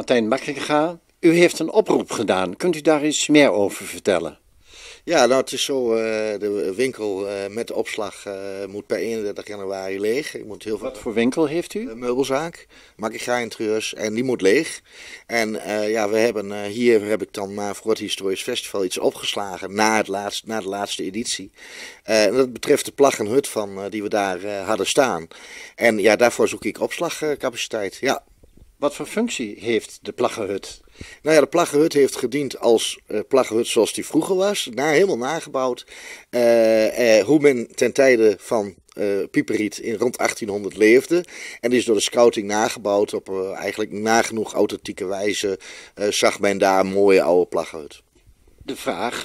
Martijn Makkerga, u heeft een oproep gedaan. Kunt u daar iets meer over vertellen? Ja, nou het is zo, eh, de winkel eh, met de opslag eh, moet per 31 januari leeg. Ik moet heel veel... Wat voor winkel heeft u? Een meubelzaak, Makiga Interieurs, en die moet leeg. En ja, we hebben, hier heb ik dan maar voor het Historisch Festival iets opgeslagen na, het laatste, na de laatste editie. dat betreft de Hut van, die we daar hadden staan. En ja, daarvoor zoek ik opslagcapaciteit, ja. Wat voor functie heeft de plaggenhut? Nou ja, de plaggenhut heeft gediend als uh, zoals die vroeger was. Na, helemaal nagebouwd. Eh, eh, hoe men ten tijde van Pieperiet in rond 1800 leefde. En die is door de scouting nagebouwd op eigenlijk nagenoeg authentieke wijze. zag men daar mooie oude plaggenhut. De vraag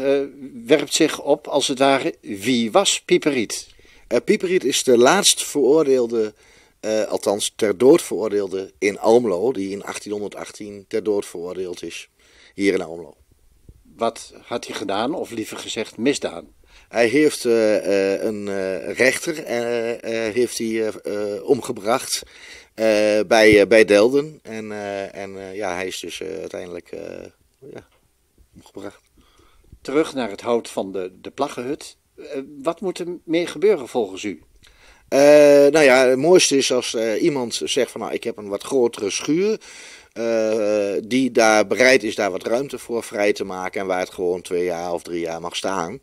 werpt zich op als het ware, wie was Pieperiet? Pieperiet is de laatst veroordeelde eh, althans ter dood veroordeelde in Almelo, die in 1818 ter dood veroordeeld is, hier in Almelo. Wat had hij gedaan, of liever gezegd misdaan? Hij heeft eh, eh, een rechter heeft hij, omgebracht bij, bij Delden. En, en ja, hij is dus uiteindelijk ja, omgebracht. Terug naar het hout van de, de plaggenhut. wat moet er meer gebeuren volgens u? Eh, nou ja, het mooiste is als eh, iemand zegt van nou, ik heb een wat grotere schuur. Uh, die daar bereid is daar wat ruimte voor vrij te maken en waar het gewoon twee jaar of drie jaar mag staan.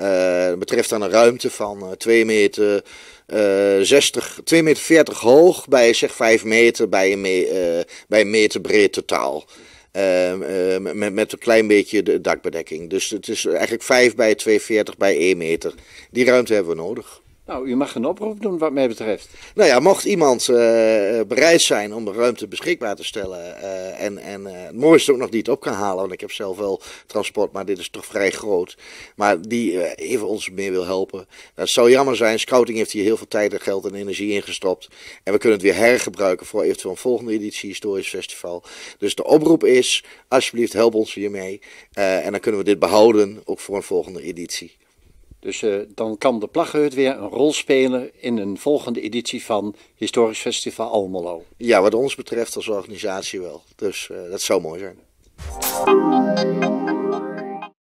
Uh, dat betreft dan een ruimte van 2 meter, uh, 60, 2 meter 40 hoog bij zeg 5 meter bij een, me, bij een meter breed totaal. Ehm, ehm, met, met een klein beetje de dakbedekking. Dus het is eigenlijk 5 bij 2,40 bij 1 meter. Die ruimte hebben we nodig. Nou, u mag een oproep doen wat mij betreft. Nou ja, mocht iemand eh, eh, bereid zijn om de ruimte beschikbaar te stellen eh, en, en het mooiste ook nog niet op kan halen, want ik heb zelf wel transport, maar dit is toch vrij groot, maar die even ons meer wil helpen. Dat nou, zou jammer zijn, scouting heeft hier heel veel tijd en geld en energie ingestopt en we kunnen het weer hergebruiken voor eventueel een volgende editie Historisch Festival. Dus de oproep is, alsjeblieft help ons hiermee en dan kunnen we dit behouden, ook voor een volgende editie. Dus eh, dan kan de plaggenhut weer een rol spelen in een volgende editie van Historisch Festival Almelo. Ja, wat ons betreft als organisatie wel. Dus eh, dat zou mooi zijn.